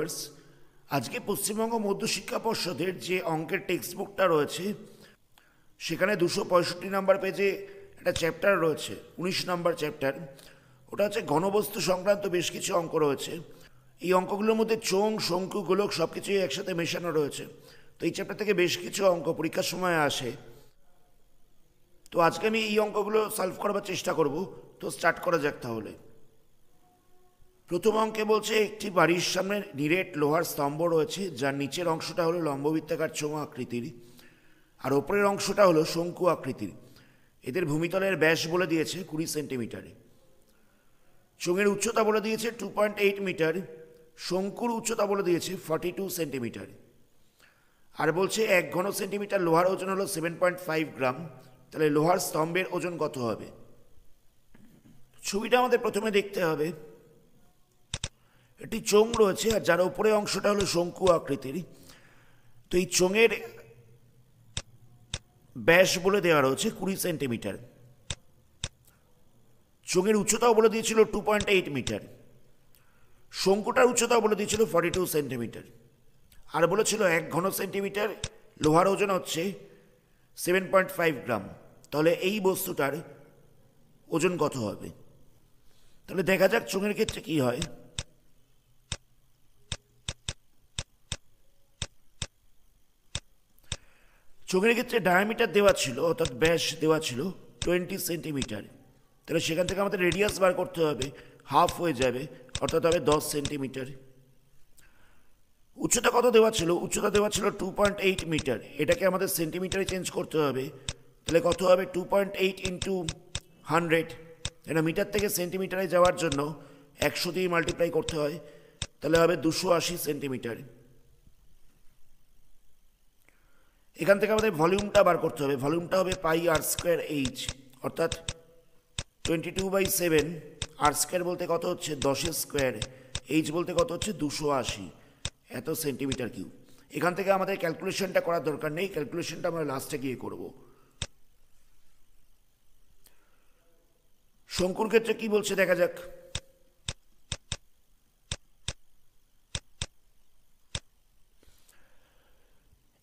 viewers আজকে পশ্চিমবঙ্গ মধ্যশিক্ষা পর্ষদের যে অঙ্কের টেক্সট বুকটা রয়েছে সেখানে দুশো পঁয়ষট্টি নাম্বার পেজে একটা চ্যাপ্টার রয়েছে উনিশ নাম্বার চ্যাপ্টার ওটা হচ্ছে ঘনবস্তু সংক্রান্ত বেশ কিছু অঙ্ক রয়েছে এই অঙ্কগুলোর মধ্যে চোং শঙ্কু গোলক সব কিছুই একসাথে মেশানো রয়েছে তো এই চ্যাপ্টার থেকে বেশ কিছু অঙ্ক পরীক্ষার সময় আসে তো আজকে আমি এই অঙ্কগুলো সলভ করবার চেষ্টা করব তো স্টার্ট করা যাক তাহলে প্রথম অঙ্কে বলছে একটি বাড়ির সামনে নিরেট লোহার স্তম্ভ রয়েছে যার নিচের অংশটা হলো লম্ববৃত্তাকার চোঙ আকৃতির আর ওপরের অংশটা হলো শঙ্কু আকৃতির এদের ভূমিতলের ব্যাস বলে দিয়েছে কুড়ি সেন্টিমিটারে চোঙের উচ্চতা বলে দিয়েছে টু পয়েন্ট এইট মিটার শঙ্কুর উচ্চতা বলে দিয়েছে ফর্টি টু সেন্টিমিটার আর বলছে এক ঘন সেন্টিমিটার লোহার ওজন হলো সেভেন পয়েন্ট ফাইভ গ্রাম তাহলে লোহার স্তম্ভের ওজন কত হবে ছবিটা আমাদের প্রথমে দেখতে হবে একটি চোং রয়েছে আর যার উপরে অংশটা হলো শঙ্কু আকৃতির তো এই চোঙের ব্যাস বলে দেওয়া রয়েছে কুড়ি সেন্টিমিটার চোঙের উচ্চতাও বলে দিয়েছিল টু পয়েন্ট এইট মিটার শঙ্কুটার উচ্চতাও বলে দিয়েছিল ফর্টি টু সেন্টিমিটার আর বলেছিল এক ঘন সেন্টিমিটার লোহার ওজন হচ্ছে সেভেন পয়েন্ট ফাইভ গ্রাম তাহলে এই বস্তুটার ওজন কত হবে তাহলে দেখা যাক চোঙের ক্ষেত্রে কী হয় চোখের ক্ষেত্রে ডায়ামিটার দেওয়া ছিল অর্থাৎ ব্যাস দেওয়া ছিল টোয়েন্টি সেন্টিমিটার তাহলে সেখান থেকে আমাদের রেডিয়াস বার করতে হবে হাফ হয়ে যাবে অর্থাৎ হবে দশ সেন্টিমিটার উচ্চতা কত দেওয়া ছিল উচ্চতা দেওয়া ছিল টু পয়েন্ট এইট মিটার এটাকে আমাদের সেন্টিমিটারে চেঞ্জ করতে হবে তাহলে কত হবে two point eight into hundred এটা মিটার থেকে সেন্টিমিটারে যাওয়ার জন্য একশো দিয়ে মাল্টিপ্লাই করতে হয় তাহলে হবে দুশো আশি সেন্টিমিটার এখান থেকে আমাদের ভলিউমটা বার করতে হবে ভলিউমটা হবে পাই আর স্কোয়ার এইচ অর্থাৎ twenty two by seven R square বলতে কত হচ্ছে দশের স্কোয়ার এইচ বলতে কত হচ্ছে দুশো আশি এত সেন্টিমিটার কিউব এখান থেকে আমাদের ক্যালকুলেশনটা করার দরকার নেই ক্যালকুলেশনটা আমরা লাস্টে গিয়ে করব শঙ্কুর ক্ষেত্রে কি বলছে দেখা যাক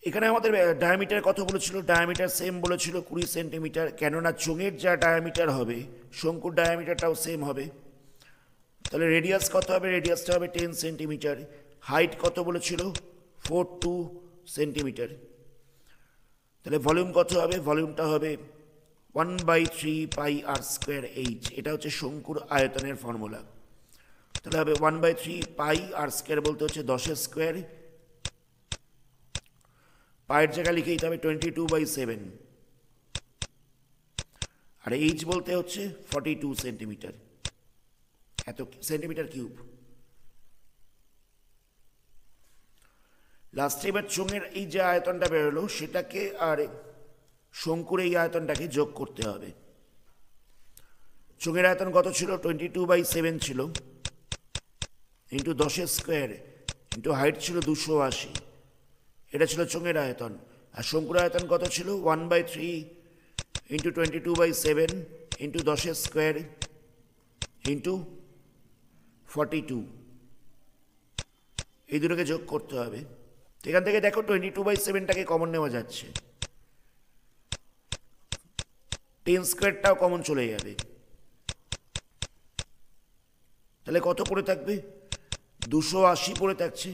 এখানে আমাদের ডায়ামিটার কত বলেছিল ডায়ামিটার সেম বলেছিল কুড়ি সেন্টিমিটার কেননা চোঙের যা ডায়ামিটার হবে শঙ্কুর ডায়ামিটারটাও সেম হবে তাহলে রেডিয়াস কত হবে রেডিয়াসটা হবে টেন সেন্টিমিটার হাইট কত বলেছিল ফোর টু সেন্টিমিটার তাহলে ভলিউম কত হবে ভলিউমটা হবে one by three pi R square H এটা হচ্ছে শঙ্কুর আয়তনের ফর্মুলা তাহলে হবে one by three pi R square বলতে হচ্ছে দশের স্কোয়ার পায়ের জায়গায় লিখে দিতে হবে twenty two by seven R H বলতে হচ্ছে ফর্টি টু সেন্টিমিটার এত সেন্টিমিটার কিউব লাস্টে এবার চোঙের এই যে আয়তনটা বেরোলো সেটাকে আর শঙ্কুর এই আয়তনটাকে যোগ করতে হবে চোঙের আয়তন কত ছিল টোয়েন্টি টু বাই সেভেন ছিল ইন্টু দশের স্কোয়ার ইন্টু হাইট ছিল দুশো আশি এটা ছিল চুঙের আয়তন আর শঙ্কুর আয়তন কত ছিল one by three into twenty two by seven into দশের স্কোয়ার ইন্টু ফর্টি টু এই দুটোকে যোগ করতে হবে এখান থেকে দেখো টোয়েন্টি টু বাই সেভেনটাকে কমন নেওয়া যাচ্ছে টেন স্কোয়ারটাও কমন চলে যাবে তাহলে কত পড়ে থাকবে দুশো আশি পড়ে থাকছে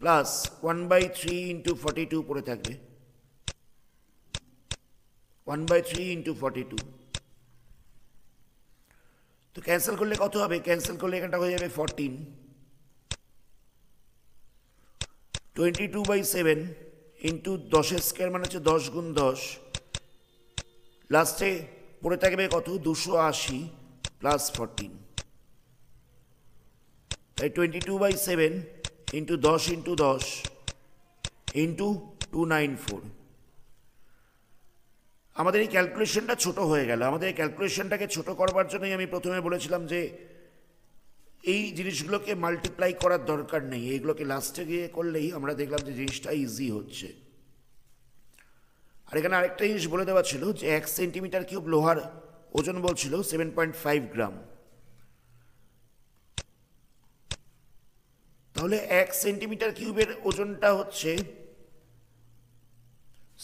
plus one by three into forty two পড়ে থাকবে one by three into forty two তো ক্যান্সেল করলে কত হবে ক্যান্সেল করলে এখানটা হয়ে যাবে fourteen twenty two by seven into দশের স্কোয়ার মানে হচ্ছে দশ গুণ দশ লাস্টে পড়ে থাকবে কত দুশো আশি প্লাস ফরটিন তাই twenty two by seven into দশ ইন্টু দশ ইন্টু টু নাইন ফোর আমাদের এই ক্যালকুলেশনটা ছোট হয়ে গেল আমাদের এই ক্যালকুলেশনটাকে ছোট করবার জন্যই আমি প্রথমে বলেছিলাম যে এই জিনিসগুলোকে মাল্টিপ্লাই করার দরকার নেই এইগুলোকে লাস্টে গিয়ে করলেই আমরা দেখলাম যে জিনিসটা ইজি হচ্ছে আর এখানে আরেকটা জিনিস বলে দেওয়া ছিল যে এক সেন্টিমিটার কিউব লোহার ওজন বলছিল সেভেন পয়েন্ট ফাইভ গ্রাম তাহলে এক সেন্টিমিটার কিউবের ওজনটা হচ্ছে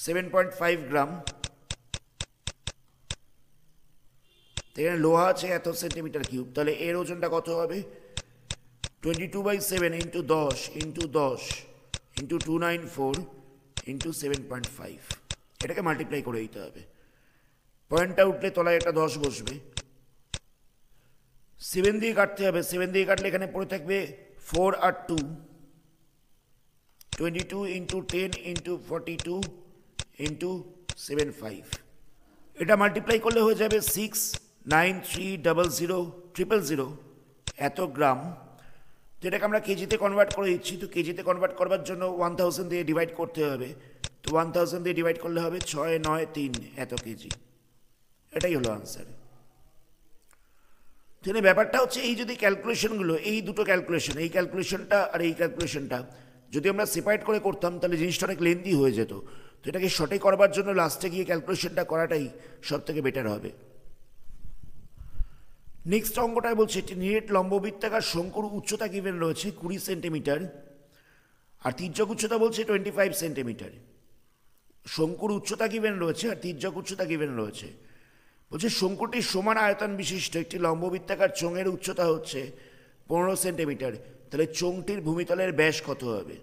সেভেন পয়েন্ট ফাইভ গ্রাম এখানে লোহা আছে এত সেন্টিমিটার কিউব তাহলে এর ওজনটা কত হবে twenty two by seven into দশ ইন্টু দশ into two nine four into seven point five এটাকে মাল্টিপ্লাই করে দিতে হবে পয়েন্টটা উঠলে তলায় একটা দশ বসবে সেভেন দিয়ে কাটতে হবে সেভেন দিয়ে কাটলে এখানে পড়ে থাকবে 4 are 2 22 into 10 into 42 into 75 এটা মাল্টিপ্লাই করলে হয়ে যাবে six nine three double zero triple zero এত গ্রাম যেটাকে আমরা কেজিতে কনভার্ট করে দিচ্ছি তো কেজিতে কনভার্ট করবার জন্য ওয়ান দিয়ে ডিভাইড করতে হবে তো ওয়ান দিয়ে ডিভাইড করলে হবে ছয় নয় তিন এত কেজি এটাই হলো आंसर তাহলে ব্যাপারটা হচ্ছে এই যদি ক্যালকুলেশনগুলো এই দুটো ক্যালকুলেশন এই ক্যালকুলেশনটা আর এই ক্যালকুলেশনটা যদি আমরা সেপারেট করে করতাম তাহলে জিনিসটা অনেক লেন্দি হয়ে যেত তো এটাকে শর্টে করবার জন্য লাস্টে গিয়ে ক্যালকুলেশনটা করাটাই সব থেকে বেটার হবে নেক্সট অঙ্কটায় বলছে একটি নিরেট লম্ববৃত্তাকার শঙ্কুর উচ্চতা গিভেন রয়েছে কুড়ি সেন্টিমিটার আর তির্যক উচ্চতা বলছে টোয়েন্টি ফাইভ সেন্টিমিটার শঙ্কুর উচ্চতা গিভেন রয়েছে আর তির্যক উচ্চতা গিভেন রয়েছে বলছে শঙ্কুটির সমান আয়তন বিশিষ্ট একটি লম্ববৃত্তাকার চোঙের উচ্চতা হচ্ছে পনেরো সেন্টিমিটার তাহলে চোঙটির ভূমিতলের ব্যাস কত হবে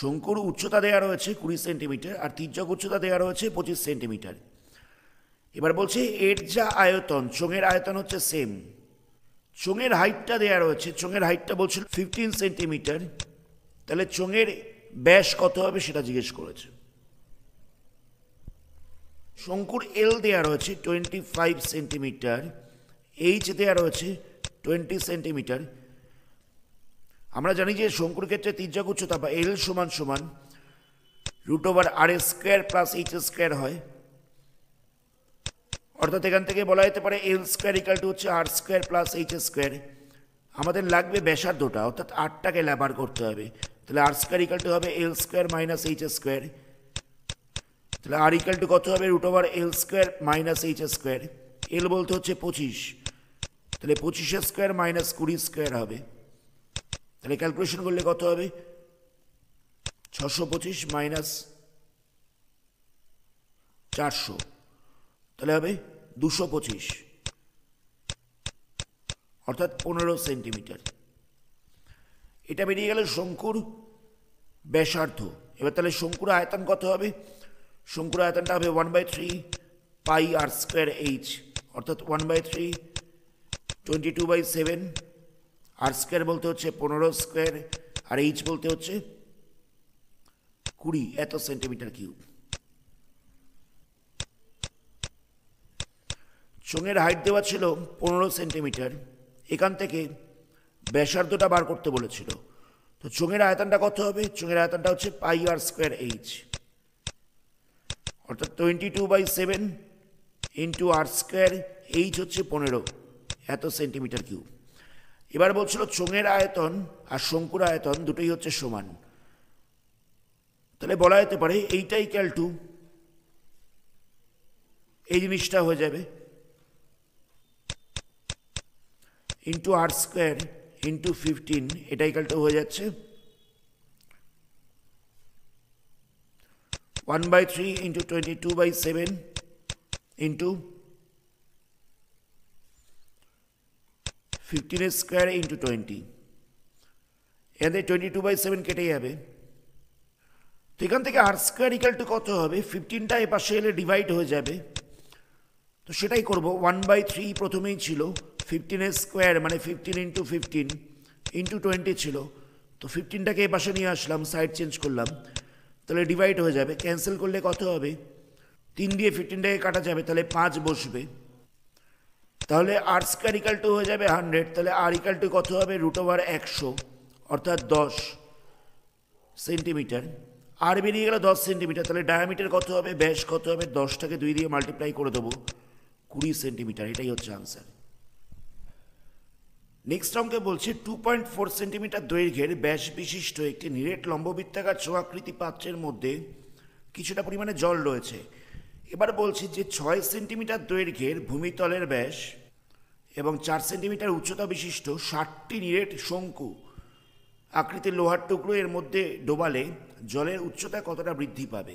শঙ্কুর উচ্চতা দেওয়া রয়েছে কুড়ি সেন্টিমিটার আর তির্যক উচ্চতা দেওয়া রয়েছে পঁচিশ সেন্টিমিটার এবার বলছে এর যা আয়তন চোঙের আয়তন হচ্ছে সেম চোঙের হাইটটা দেওয়া রয়েছে চোঙের হাইটটা বলছে ফিফটিন সেন্টিমিটার তাহলে চোঙের ব্যাস কত হবে সেটা জিজ্ঞেস করেছে শঙ্কুর এল দেওয়া রয়েছে টোয়েন্টি ফাইভ সেন্টিমিটার এইচ দেওয়া রয়েছে টোয়েন্টি সেন্টিমিটার আমরা জানি যে শঙ্কুর ক্ষেত্রে তির্যক উচ্চতা বা এল সমান সমান root over R square plus H square হয় অর্থাৎ এখান থেকে বলা যেতে পারে এল স্কোয়ার ইকাল টু হচ্ছে R square plus H square আমাদের লাগবে ব্যাসার্ধটা অর্থাৎ আটটাকে ল্যাবার করতে হবে তাহলে আর স্কোয়ার ইকাল টু হবে L square minus H square তাহলে আর ইকাল টু কত হবে root over L square minus H square L বলতে হচ্ছে পঁচিশ তাহলে পঁচিশ স্কোয়ার মাইনাস কুড়ি স্কোয়ার হবে তাহলে ক্যালকুলেশন করলে কত হবে ছশো পঁচিশ মাইনাস চারশো তাহলে হবে দুশো পঁচিশ অর্থাৎ পনেরো সেন্টিমিটার এটা বেরিয়ে গেল শঙ্কুর ব্যাসার্ধ এবার তাহলে শঙ্কুর আয়তন কত হবে শঙ্কুর আয়তনটা হবে one by three pi R square H অর্থাৎ one by three twenty two by seven R square বলতে হচ্ছে পনেরো স্কোয়ার আর এইচ বলতে হচ্ছে কুড়ি এত সেন্টিমিটার কিউব চোঙের হাইট দেওয়া ছিল পনেরো সেন্টিমিটার এখান থেকে ব্যাসার্ধটা বার করতে বলেছিল তো চোঙের আয়তনটা কত হবে চোঙের আয়তনটা হচ্ছে পাই আর স্কোয়ার এইচ অর্থাৎ twenty two by seven into R square H হচ্ছে পনেরো এত সেন্টিমিটার কিউব এবার বলছিল চোঙের আয়তন আর শঙ্কুর আয়তন দুটোই হচ্ছে সমান তাহলে বলা যেতে পারে এইটাই ক্যাল টু এই জিনিসটা হয়ে যাবে ইন্টু আর স্কোয়ার ইন্টু ফিফটিন এটাই ক্যালটা হয়ে যাচ্ছে 1 by 3 into 22 by 7 into 15 square into twenty এদের টোয়েন্টি টু বাই সেভেন কেটে যাবে তো এখান থেকে আর স্কোয়ার ইকাল টু কত হবে ফিফটিনটা এপাশে এলে ডিভাইড হয়ে যাবে তো সেটাই করব ওয়ান বাই থ্রি প্রথমেই ছিল ফিফটিন স্কোয়ার মানে fifteen into fifteen into twenty ছিল তো ফিফটিনটাকে এপাশে নিয়ে আসলাম সাইড চেঞ্জ করলাম তাহলে ডিভাইড হয়ে যাবে ক্যান্সেল করলে কত হবে তিন দিয়ে ফিফটিনটাকে কাটা যাবে তাহলে পাঁচ বসবে তাহলে আর স্কোয়ার ইকাল টু হয়ে যাবে হান্ড্রেড তাহলে আর ইকাল টু কত হবে রুট ওভার একশো অর্থাৎ দশ সেন্টিমিটার আর বেরিয়ে গেল দশ সেন্টিমিটার তাহলে ডায়ামিটার কত হবে ব্যাস কত হবে দশটাকে দুই দিয়ে মাল্টিপ্লাই করে দেবো কুড়ি সেন্টিমিটার এটাই হচ্ছে আনসার নেক্সট অঙ্কে বলছে টু পয়েন্ট ফোর সেন্টিমিটার দৈর্ঘ্যের ব্যাস বিশিষ্ট একটি নিরেট লম্ববৃত্তাকার ছোঁয়াকৃতি পাত্রের মধ্যে কিছুটা পরিমাণে জল রয়েছে এবার বলছি যে ছয় সেন্টিমিটার দৈর্ঘ্যের ভূমিতলের ব্যাস এবং চার সেন্টিমিটার উচ্চতা বিশিষ্ট ষাটটি নিরেট শঙ্কু আকৃতির লোহার টুকরো এর মধ্যে ডোবালে জলের উচ্চতা কতটা বৃদ্ধি পাবে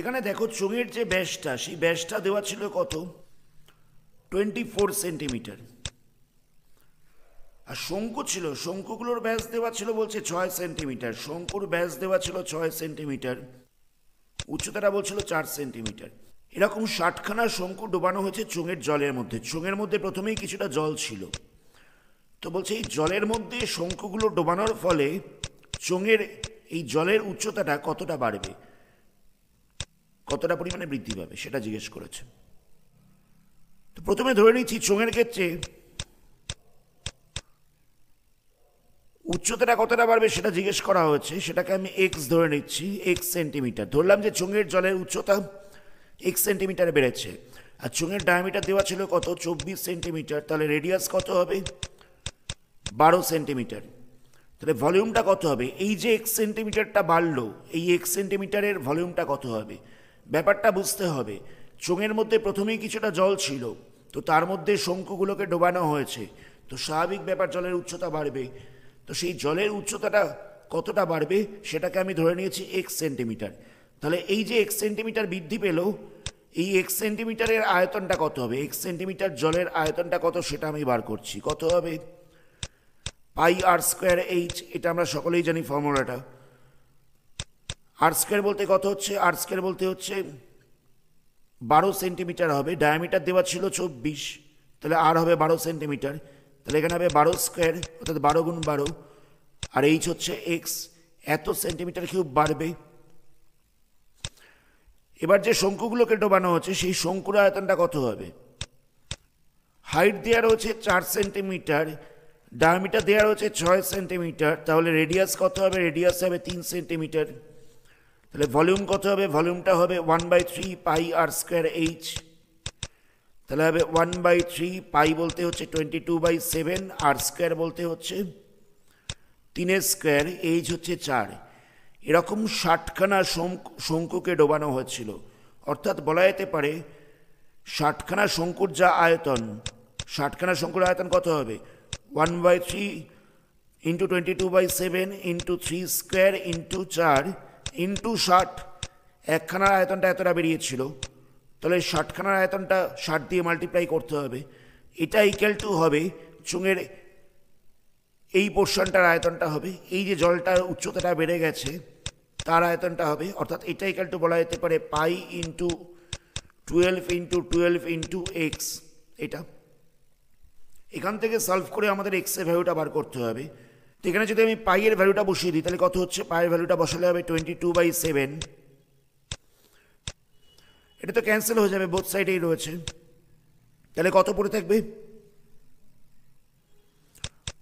এখানে দেখো চোঙের যে ব্যাসটা সেই ব্যাসটা দেওয়া ছিল কত টোয়েন্টি ফোর সেন্টিমিটার আর শঙ্কু ছিল শঙ্কুগুলোর ব্যাস দেওয়া ছিল বলছে ছয় সেন্টিমিটার শঙ্কুর ব্যাস দেওয়া ছিল ছয় সেন্টিমিটার উচ্চতাটা বলছিল চার সেন্টিমিটার এরকম ষাটখানা শঙ্কু ডোবানো হয়েছে চোঙের জলের মধ্যে চোঙের মধ্যে প্রথমেই কিছুটা জল ছিল তো বলছে এই জলের মধ্যে শঙ্কুগুলো ডোবানোর ফলে চোঙের এই জলের উচ্চতাটা কতটা বাড়বে কতটা পরিমাণে বৃদ্ধি পাবে সেটা জিজ্ঞেস করেছে প্রথমে ধরে নিচ্ছি চোঙের ক্ষেত্রে উচ্চতাটা কতটা বাড়বে সেটা জিজ্ঞেস করা হয়েছে সেটাকে আমি এক্স ধরে নিচ্ছি এক্স সেন্টিমিটার ধরলাম যে চোঙের জলের উচ্চতা এক্স সেন্টিমিটার বেড়েছে আর চোঙের ডায়ামিটার দেওয়া ছিল কত চব্বিশ সেন্টিমিটার তাহলে রেডিয়াস কত হবে বারো সেন্টিমিটার তাহলে ভলিউমটা কত হবে এই যে এক্স সেন্টিমিটারটা বাড়লো এই এক্স সেন্টিমিটারের ভলিউমটা কত হবে ব্যাপারটা বুঝতে হবে চোঙের মধ্যে প্রথমেই কিছুটা জল ছিল তো তার মধ্যে শঙ্কুগুলোকে ডোবানো হয়েছে তো স্বাভাবিক ব্যাপার জলের উচ্চতা বাড়বে তো সেই জলের উচ্চতাটা কতটা বাড়বে সেটাকে আমি ধরে নিয়েছি এক্স সেন্টিমিটার তাহলে এই যে এক্স সেন্টিমিটার বৃদ্ধি পেল এই এক্স সেন্টিমিটারের আয়তনটা কত হবে এক্স সেন্টিমিটার জলের আয়তনটা কত সেটা আমি বার করছি কত হবে পাই আর স্কোয়ার এইচ এটা আমরা সকলেই জানি ফর্মুলাটা আর স্কোয়ার বলতে কত হচ্ছে আর স্কোয়ার বলতে হচ্ছে বারো সেন্টিমিটার হবে ডায়ামিটার দেওয়া ছিল চব্বিশ তাহলে আর হবে বারো সেন্টিমিটার তাহলে এখানে হবে বারো স্কোয়ার অর্থাৎ বারো গুণ বারো আর এইচ হচ্ছে এক্স এত সেন্টিমিটার কিউব বাড়বে এবার যে শঙ্কুগুলোকে ডোবানো হচ্ছে সেই শঙ্কুর আয়তনটা কত হবে হাইট দেওয়া রয়েছে চার সেন্টিমিটার ডায়ামিটার দেওয়া রয়েছে ছয় সেন্টিমিটার তাহলে রেডিয়াস কত হবে রেডিয়াস হবে তিন সেন্টিমিটার তাহলে ভলিউম কত হবে ভলিউমটা হবে one by three pi R square H তাহলে হবে ওয়ান বাই থ্রি পাই বলতে হচ্ছে twenty two by seven R square বলতে হচ্ছে তিনের স্কোয়ার এইচ হচ্ছে চার এরকম ষাটখানা শঙ্কুকে ডোবানো হয়েছিল অর্থাৎ বলা যেতে পারে ষাটখানা শঙ্কুর যা আয়তন ষাটখানা শঙ্কুর আয়তন কত হবে one by three into twenty two by seven into three square into চার ইন্টু ষাট একখানার আয়তনটা এতটা বেরিয়েছিল তাহলে ষাটখানার আয়তনটা ষাট দিয়ে মাল্টিপ্লাই করতে হবে এটা ইকাল টু হবে চুঙের এই পোর্শনটার আয়তনটা হবে এই যে জলটার উচ্চতাটা বেড়ে গেছে তার আয়তনটা হবে অর্থাৎ এটা ইকাল টু বলা যেতে পারে pi into twelve into twelve into X এটা এখান থেকে সলভ করে আমাদের এক্সের ভ্যালুটা বার করতে হবে তো এখানে যদি আমি পাইয়ের ভ্যালুটা বসিয়ে দিই তাহলে কত হচ্ছে পাইয়ের ভ্যালুটা বসালে হবে টোয়েন্টি টু বাই সেভেন এটা তো ক্যান্সেল হয়ে যাবে বোথ সাইডেই রয়েছে তাহলে কত পড়ে থাকবে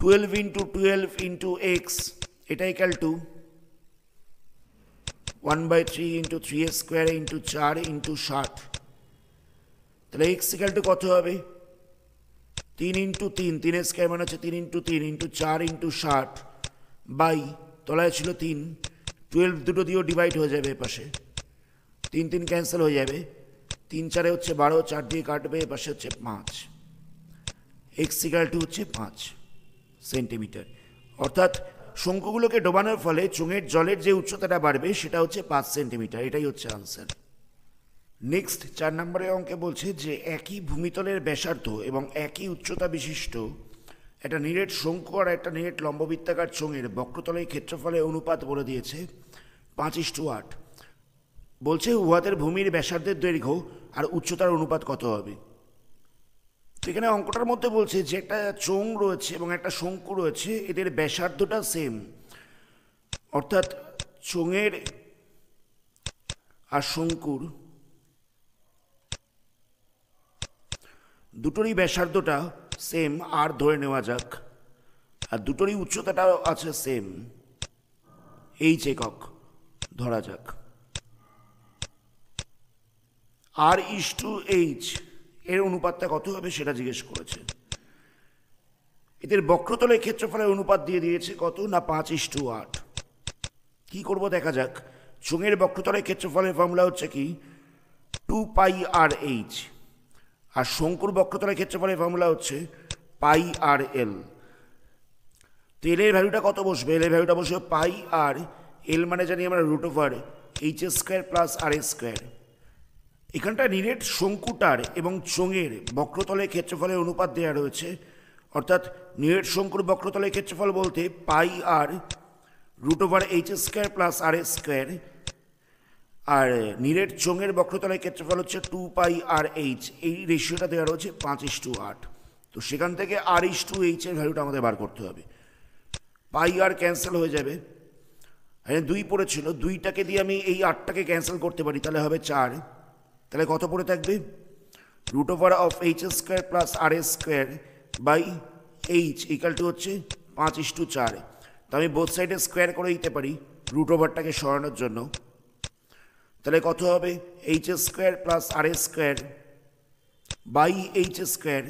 twelve into twelve into X এটাই equal to one by three into three square into চার ইন্টু ষাট তাহলে এক্স ইকাল টু কত হবে তিন ইন্টু তিন তিনের স্কোয়ার মানে হচ্ছে তিন ইন্টু তিন ইন্টু চার ইন্টু ষাট বাই তলায় ছিল তিন টুয়েলভ দুটো দিয়েও ডিভাইড হয়ে যাবে এপাশে তিন তিন ক্যান্সেল হয়ে যাবে তিন চারে হচ্ছে বারো চার দিয়ে কাটবে এপাশে হচ্ছে পাঁচ এক্সিকালটি হচ্ছে পাঁচ সেন্টিমিটার অর্থাৎ শঙ্কুগুলোকে ডোবানোর ফলে চুঙের জলের যে উচ্চতাটা বাড়বে সেটা হচ্ছে পাঁচ সেন্টিমিটার এটাই হচ্ছে আনসার নেক্সট চার নম্বরের অঙ্কে বলছে যে একই ভূমিতলের ব্যাসার্ধ এবং একই উচ্চতা বিশিষ্ট একটা নিরেট শঙ্কু আর একটা নিরেট লম্ববৃত্তাকার চোঙের বক্রতলের ক্ষেত্রফলে অনুপাত বলে দিয়েছে পাঁচ টু আট বলছে উহাদের ভূমির ব্যাসার্ধের দৈর্ঘ্য আর উচ্চতার অনুপাত কত হবে এখানে অঙ্কটার মধ্যে বলছে যে একটা চোং রয়েছে এবং একটা শঙ্কু রয়েছে এদের ব্যাসার্ধটা সেম অর্থাৎ চোঙের আর শঙ্কুর দুটোরই ব্যাসার্ধটা সেম আর ধরে নেওয়া যাক আর দুটোরই উচ্চতাটাও আছে সেম এইচ একক ধরা যাক আর ইস টু এইচ এর অনুপাতটা কত হবে সেটা জিজ্ঞেস করেছে এদের বক্রতলের ক্ষেত্রফলের অনুপাত দিয়ে দিয়েছে কত না পাঁচ ইস টু আট কী করবো দেখা যাক চুঙের বক্রতলের ক্ষেত্রফলের ফর্মুলা হচ্ছে কি টু পাই আর এইচ আর শঙ্কুর বক্রতলার ক্ষেত্রফলের ফর্মুলা হচ্ছে পাই আর এল তো এলের ভ্যালুটা কত বসবে এলের ভ্যালুটা বসবে পাই আর এল মানে জানি আমরা root over H square plus আর এস স্কোয়ার এখানটা নিরেট শঙ্কুটার এবং চোঙের বক্রতলের ক্ষেত্রফলের অনুপাত দেওয়া রয়েছে অর্থাৎ নিরেট শঙ্কুর বক্রতলের ক্ষেত্রফল বলতে pi R root over H square plus আর এস স্কোয়ার আর নিরেট চোঙের বক্রতলের ক্ষেত্রফল হচ্ছে টু পাই আর এইচ এই রেশিওটা দেওয়া রয়েছে পাঁচ ইস টু আট তো সেখান থেকে আর ইস টু এইচের ভ্যালুটা আমাদের বার করতে হবে পাই আর ক্যান্সেল হয়ে যাবে হ্যাঁ দুই পড়েছিল দুইটাকে দিয়ে আমি এই আটটাকে ক্যান্সেল করতে পারি তাহলে হবে চার তাহলে কত পড়ে থাকবে root over of h square plus R S square by h equal to হচ্ছে পাঁচ ইস টু চার তো আমি বোথ সাইডে স্কোয়ার করে দিতে পারি রুট ওভারটাকে সরানোর জন্য তাহলে কত হবে h square plus r square by h square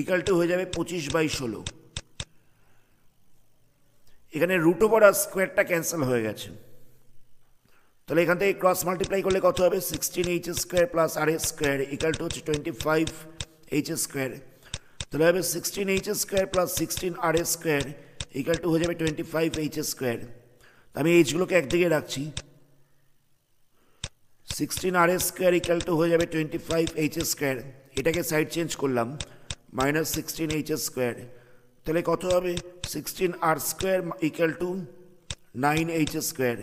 ইকালটা হয়ে যাবে পঁচিশ বাই ষোলো এখানে রুট ওভার আর স্কোয়ারটা ক্যান্সেল হয়ে গেছে তাহলে এখান থেকে ক্রস মাল্টিপ্লাই করলে কত হবে sixteen h square plus R S square equal to হচ্ছে টোয়েন্টি ফাইভ এইচ স্কোয়ার তাহলে হবে sixteen h square plus sixteen r S square equal to হয়ে যাবে টোয়েন্টি ফাইভ এইচ স্কোয়ার আমি এইচগুলোকে একদিকে রাখছি sixteen r S square equal to হয়ে যাবে twenty five h s square এটাকে সাইড চেঞ্জ করলাম minus sixteen h s square তাহলে কত হবে sixteen r square equal to nine h s square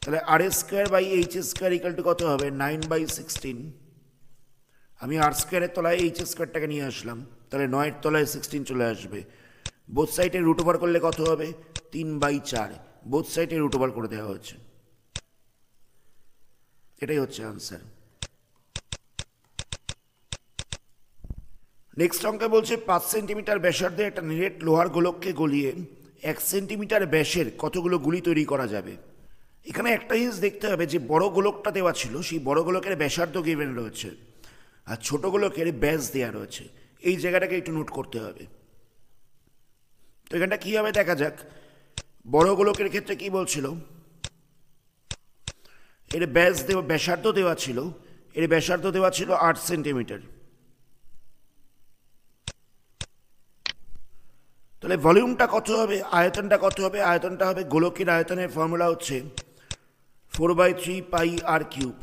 তাহলে r S square by h s square equal to কত হবে নাইন বাই সিক্সটিন আমি আর স্কোয়ারের তলায় এইচ এস স্কোয়ারটাকে নিয়ে আসলাম তাহলে নয়ের তলায় সিক্সটিন চলে আসবে বোথ সাইডে রুট ওভার করলে কত হবে তিন বাই চার বোথ সাইডে রুট ওভার করে দেওয়া হয়েছে এটাই হচ্ছে আনসার নেক্সট অঙ্কে বলছে পাঁচ সেন্টিমিটার ব্যাসার্ধে একটা নিরেট লোহার গোলককে গলিয়ে এক সেন্টিমিটার ব্যাসের কতগুলো গুলি তৈরি করা যাবে এখানে একটা জিনিস দেখতে হবে যে বড় গোলকটা দেওয়া ছিল সেই বড় গোলকের ব্যাসার্ধ গিভেন রয়েছে আর ছোট গোলকের ব্যাস দেওয়া রয়েছে এই জায়গাটাকে একটু নোট করতে হবে তো এখানটা কী হবে দেখা যাক বড় গোলকের ক্ষেত্রে কি বলছিল এর ব্যাস দেওয়া ব্যাসার্ধ দেওয়া ছিল এর ব্যাসার্ধ দেওয়া ছিল আট সেন্টিমিটার তাহলে ভলিউমটা কত হবে আয়তনটা কত হবে আয়তনটা হবে গোলকের আয়তনের ফর্মুলা হচ্ছে four by three pi r cube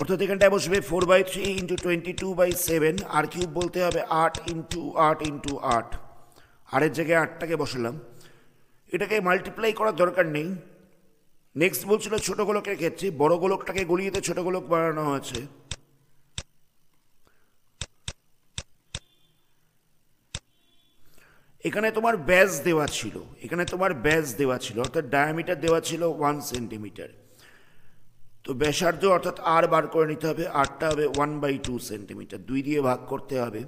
অর্থাৎ এখানটায় বসবে four by three into twenty two by seven r cube বলতে হবে আট ইন্টু আট ইন্টু আট আরেক জায়গায় আটটাকে বসালাম এটাকে মাল্টিপ্লাই করার দরকার নেই নেক্সট বলছিল ছোটো গোলকের ক্ষেত্রে বড় গোলকটাকে গলিয়েতে ছোটো গোলক বানানো হয়েছে এখানে তোমার ব্যাস দেওয়া ছিল এখানে তোমার ব্যাস দেওয়া ছিল অর্থাৎ ডায়ামিটার দেওয়া ছিল ওয়ান সেন্টিমিটার তো ব্যাসার্ধ অর্থাৎ আর বার করে নিতে হবে আটটা হবে ওয়ান বাই টু সেন্টিমিটার দুই দিয়ে ভাগ করতে হবে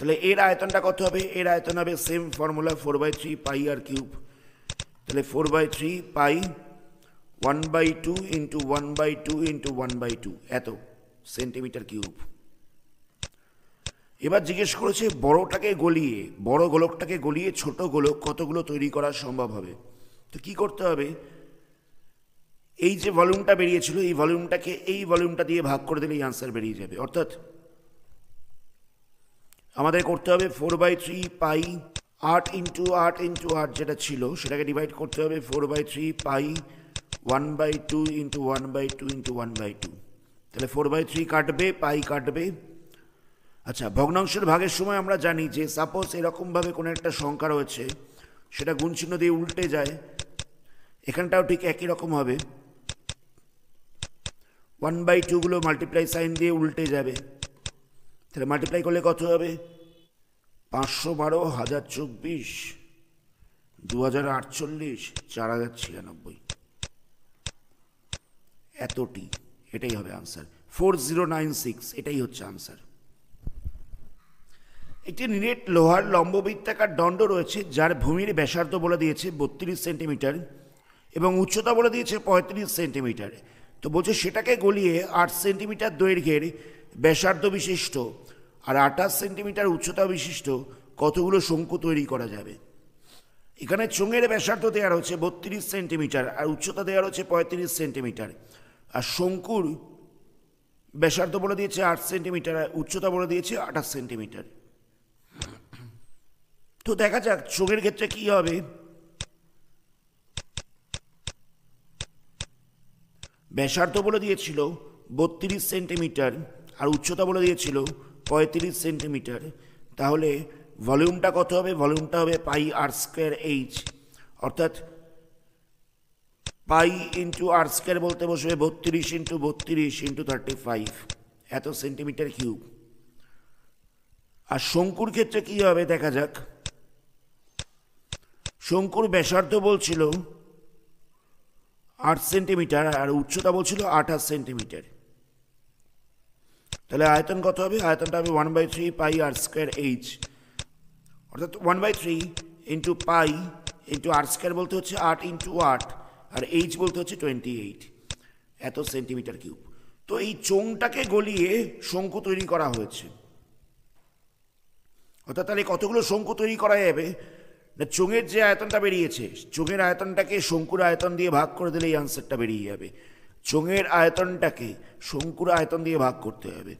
তাহলে এর আয়তনটা কত হবে এর আয়তন হবে same formula four by three pi r cube তাহলে four by three pi one by two into one by two into one by two এত সেন্টিমিটার কিউব এবার জিজ্ঞেস করেছে বড়টাকে গলিয়ে বড় গোলকটাকে গলিয়ে ছোট গোলক কতগুলো তৈরি করা সম্ভব হবে তো কি করতে হবে এই যে ভলিউমটা বেরিয়েছিল এই ভলিউমটাকে এই ভলিউমটা দিয়ে ভাগ করে দিলে এই আনসার বেরিয়ে যাবে অর্থাৎ আমাদের করতে হবে ফোর বাই থ্রি পাই আট ইন্টু আট ইন্টু আট যেটা ছিল সেটাকে ডিভাইড করতে হবে four by three pi one by two into one by two into one by two তাহলে ফোর বাই থ্রি কাটবে পাই কাটবে আচ্ছা ভগ্নাংশের ভাগের সময় আমরা জানি যে সাপোজ এরকমভাবে কোনো একটা সংখ্যা রয়েছে সেটা গুণচিহ্ন দিয়ে উল্টে যায় এখানটাও ঠিক একই রকম হবে ওয়ান বাই টুগুলো মাল্টিপ্লাই সাইন দিয়ে উল্টে যাবে তাহলে মাল্টিপ্লাই করলে কত হবে পাঁচশো বারো হাজার চব্বিশ দু হাজার আটচল্লিশ চার হাজার ছিয়ানব্বই এতটি এটাই হবে answer four zero nine six এটাই হচ্ছে আনসার একটি নিরেট লোহার লম্ববৃত্তাকার দণ্ড রয়েছে যার ভূমির ব্যাসার্ধ বলে দিয়েছে বত্রিশ সেন্টিমিটার এবং উচ্চতা বলে দিয়েছে পঁয়ত্রিশ সেন্টিমিটার তো বলছে সেটাকে গলিয়ে আট সেন্টিমিটার দৈর্ঘ্যের ব্যাসার্ধ বিশিষ্ট আর আঠাশ সেন্টিমিটার উচ্চতা বিশিষ্ট কতগুলো শঙ্কু তৈরি করা যাবে এখানে চোঙের ব্যাসার্ধ দেওয়া হচ্ছে বত্রিশ সেন্টিমিটার আর উচ্চতা দেওয়া হচ্ছে পঁয়ত্রিশ সেন্টিমিটার আর শঙ্কুর ব্যাসার্ধ বলে দিয়েছে আট সেন্টিমিটার আর উচ্চতা বলে দিয়েছে আঠাশ সেন্টিমিটার তো দেখা যাক চোঙের ক্ষেত্রে কী হবে ব্যাসার্ধ বলে দিয়েছিল বত্রিশ সেন্টিমিটার আর উচ্চতা বলে দিয়েছিল পঁয়ত্রিশ সেন্টিমিটার তাহলে ভলিউমটা কত হবে ভলিউমটা হবে পাই আর স্কোয়ার এইচ অর্থাৎ পাই ইন্টু আর স্কোয়ার বলতে বসবে বত্রিশ ইন্টু বত্রিশ ইন্টু থার্টি ফাইভ এত সেন্টিমিটার কিউব আর শঙ্কুর ক্ষেত্রে কী হবে দেখা যাক শঙ্কুর ব্যাসার্ধ বলছিল আট সেন্টিমিটার আর উচ্চতা বলছিল আঠাশ সেন্টিমিটার তাহলে আয়তন কত হবে আয়তনটা হবে one by three pi R square H অর্থাৎ one by three into pi into R square বলতে হচ্ছে আট ইন্টু আট আর এইচ বলতে হচ্ছে টোয়েন্টি এইট এত সেন্টিমিটার কিউব তো এই চোংটাকে গলিয়ে শঙ্কু তৈরি করা হয়েছে অর্থাৎ তাহলে কতগুলো শঙ্কু তৈরি করা যাবে না চোঙের যে আয়তনটা বেরিয়েছে চোঙের আয়তনটাকে শঙ্কুর আয়তন দিয়ে ভাগ করে দিলে এই আনসারটা বেরিয়ে যাবে চোঙের আয়তনটাকে শঙ্কুর আয়তন দিয়ে ভাগ করতে হবে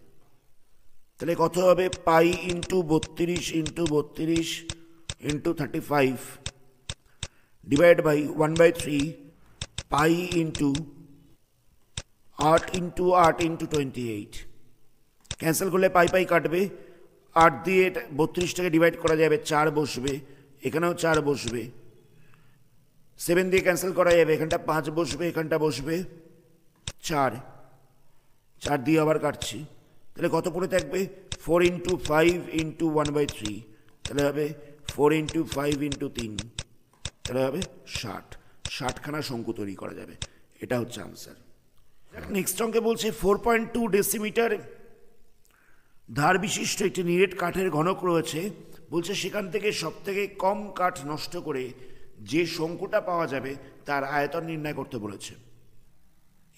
তাহলে কত হবে পাই ইন্টু বত্রিশ ইন্টু বত্রিশ into thirty five divide by one by three pi into আট ইন্টু আট ইন্টু টোয়েন্টি এইট ক্যান্সেল করলে পাই পাই কাটবে আট দিয়ে বত্রিশটাকে ডিভাইড করা যাবে চার বসবে এখানেও চার বসবে সেভেন দিয়ে ক্যান্সেল করা যাবে এখানটা পাঁচ বসবে এখানটা বসবে চার চার দিয়ে আবার কাটছি তাহলে কত পড়ে থাকবে four into five into one by three তাহলে হবে ফোর ইন্টু ফাইভ ইন্টু তিন তাহলে হবে ষাট ষাটখানা শঙ্কু তৈরি করা যাবে এটা হচ্ছে আনসার নেক্সট অঙ্কে বলছে ফোর পয়েন্ট টু ডেসিমিটার ধার বিশিষ্ট একটি নিরেট কাঠের ঘনক রয়েছে বলছে সেখান থেকে সব থেকে কম কাঠ নষ্ট করে যে শঙ্কুটা পাওয়া যাবে তার আয়তন নির্ণয় করতে বলেছে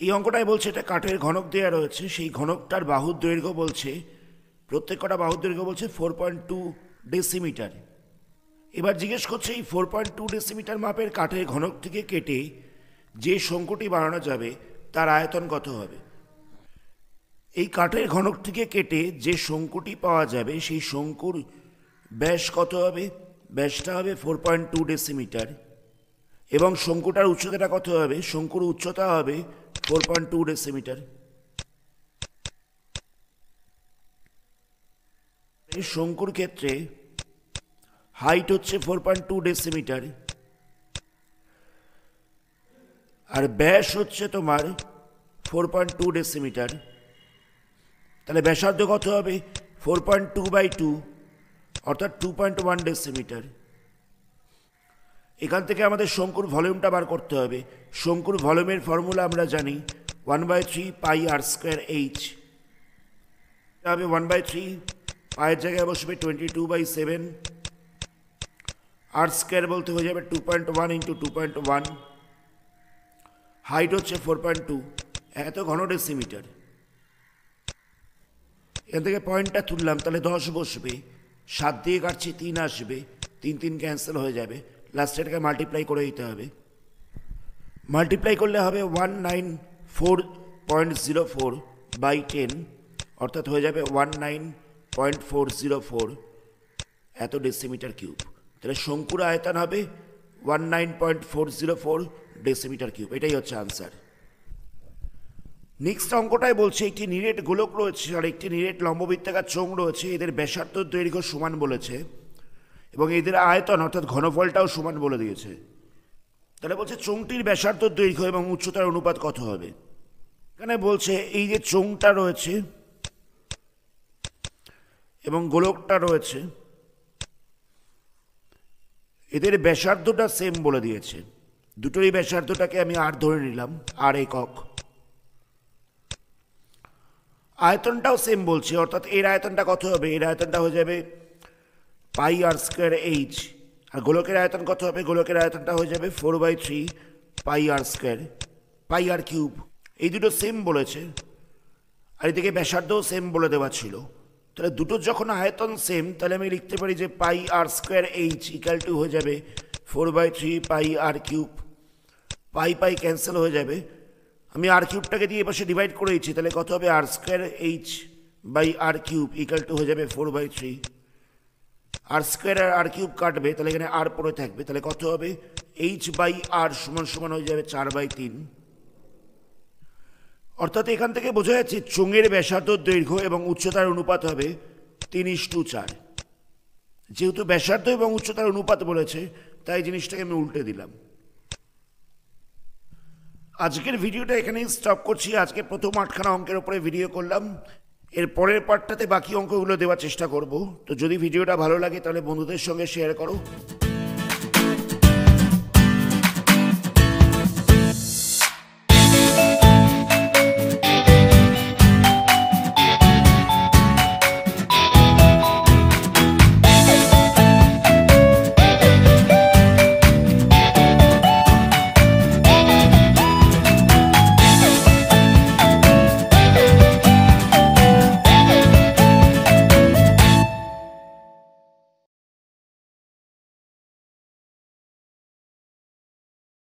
এই অঙ্কটায় বলছে এটা কাঠের ঘনক দেওয়া রয়েছে সেই ঘনকটার বাহুর দৈর্ঘ্য বলছে প্রত্যেক কটা বাহুর দৈর্ঘ্য বলছে ফোর পয়েন্ট টু ডেসিমিটার এবার জিজ্ঞেস করছে এই ফোর পয়েন্ট টু ডেসিমিটার মাপের কাঠের ঘনক থেকে কেটে যে শঙ্কুটি বানানো যাবে তার আয়তন কত হবে এই কাঠের ঘনক থেকে কেটে যে শঙ্কুটি পাওয়া যাবে সেই শঙ্কুর ব্যাস কত হবে ব্যাসটা হবে ফোর পয়েন্ট টু ডেসিমিটার এবং শঙ্কুটার উচ্চতাটা কত হবে শঙ্কুর উচ্চতা হবে ফোর পয়েন্ট টু ডেসিমিটার এই শঙ্কুর ক্ষেত্রে হাইট হচ্ছে ফোর পয়েন্ট টু ডেসিমিটার আর ব্যাস হচ্ছে তোমার ফোর পয়েন্ট টু ডেসিমিটার তাহলে ব্যাসার্ধ কত হবে four point two by two অর্থাৎ টু পয়েন্ট ওয়ান ডেসিমিটার এখান থেকে আমাদের শঙ্কুর ভলিউমটা বার করতে হবে শঙ্কুর ভলিউমের ফর্মুলা আমরা জানি one by three pi R square H এটা হবে ওয়ান বাই থ্রি পায়ের জায়গায় বসবে twenty two by seven R square বলতে হয়ে যাবে two point one into two point one height হচ্ছে ফোর পয়েন্ট টু এত ঘন ডেসিমিটার এখান থেকে পয়েন্টটা তুললাম তাহলে দশ বসবে সাত দিয়ে কাটছি তিন আসবে তিন তিন ক্যান্সেল হয়ে যাবে লাস্ট এটাকে মাল্টিপ্লাই করে দিতে হবে মাল্টিপ্লাই করলে হবে one nine four point zero four by ten অর্থাৎ হয়ে যাবে one nine point four zero four এত ডেসিমিটার কিউব তাহলে শঙ্কুর আয়তন হবে one nine point four zero four decimetre cube এটাই হচ্ছে আনসার নেক্সট অঙ্কটায় বলছে একটি নিরেট গোলক রয়েছে আর একটি নিরেট লম্ববৃত্তাকার চোঙ রয়েছে এদের ব্যাসার্থ দৈর্ঘ্য সমান বলেছে এবং এদের আয়তন অর্থাৎ ঘনফলটাও সমান বলে দিয়েছে তাহলে বলছে চোঙটির ব্যাসার্থ দৈর্ঘ্য এবং উচ্চতার অনুপাত কত হবে এখানে বলছে এই যে চোঙটা রয়েছে এবং গোলকটা রয়েছে এদের ব্যাসার্ধটা সেম বলে দিয়েছে দুটোরই ব্যাসার্ধটাকে আমি আর ধরে নিলাম আর একক আয়তনটাও সেম বলছি অর্থাৎ এর আয়তনটা কত হবে এর আয়তনটা হয়ে যাবে পাই আর স্কোয়ার এইচ আর গোলকের আয়তন কত হবে গোলকের আয়তনটা হয়ে যাবে four by three pi R square pi r cube এই দুটো সেম বলেছে আর এদিকে ব্যাসার্ধও সেম বলে দেওয়া ছিল তাহলে দুটোর যখন আয়তন সেম তাহলে আমি লিখতে পারি যে pi R square h equal to হয়ে যাবে four by three pi r cube pi pi cancel হয়ে যাবে আমি আর কিউবটাকে দিয়ে এপাশে ডিভাইড করেছি তাহলে কত হবে r square h by r cube equal to হয়ে যাবে four by three r square r r cube কাটবে তাহলে এখানে আর পরে থাকবে তাহলে কত হবে এইচ বাই আর সমান সমান হয়ে যাবে চার বাই তিন অর্থাৎ এখান থেকে বোঝা যাচ্ছে চোঙের ব্যাসার্ধ দৈর্ঘ্য এবং উচ্চতার অনুপাত হবে তিন ইস টু চার যেহেতু ব্যাসার্ধ এবং উচ্চতার অনুপাত বলেছে তাই জিনিসটাকে আমি উল্টে দিলাম আজকের ভিডিওটা এখানেই স্টপ করছি আজকে প্রথম আটখানা অঙ্কের ওপরে ভিডিও করলাম এর পরের পার্টটাতে বাকি অঙ্কগুলো দেওয়ার চেষ্টা করব তো যদি ভিডিওটা ভালো লাগে তাহলে বন্ধুদের সঙ্গে শেয়ার করো